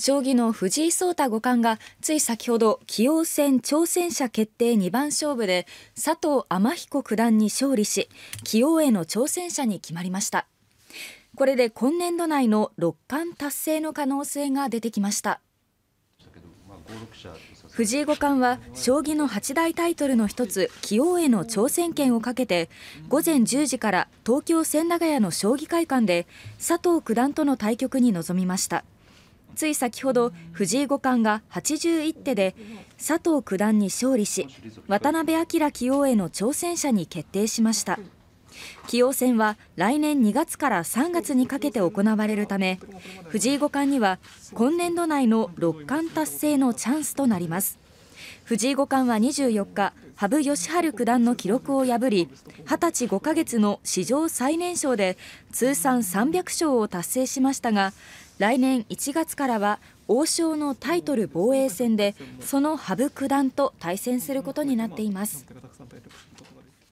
将棋の藤井聡太五冠がつい先ほど棋王戦挑戦者決定2番勝負で佐藤天彦九段に勝利し棋王への挑戦者に決まりましたこれで今年度内の六冠達成の可能性が出てきました藤井五冠は将棋の八大タイトルの一つ棋王への挑戦権をかけて午前10時から東京千駄ヶ谷の将棋会館で佐藤九段との対局に臨みました。つい先ほど藤井五冠が81手で佐藤九段に勝利し渡辺明棋王への挑戦者に決定しました棋王戦は来年2月から3月にかけて行われるため藤井五冠には今年度内の六冠達成のチャンスとなります藤井五冠は24日、羽生善治九段の記録を破り、二十歳5ヶ月の史上最年少で通算300勝を達成しましたが、来年1月からは王将のタイトル防衛戦で、その羽生九段と対戦することになっています。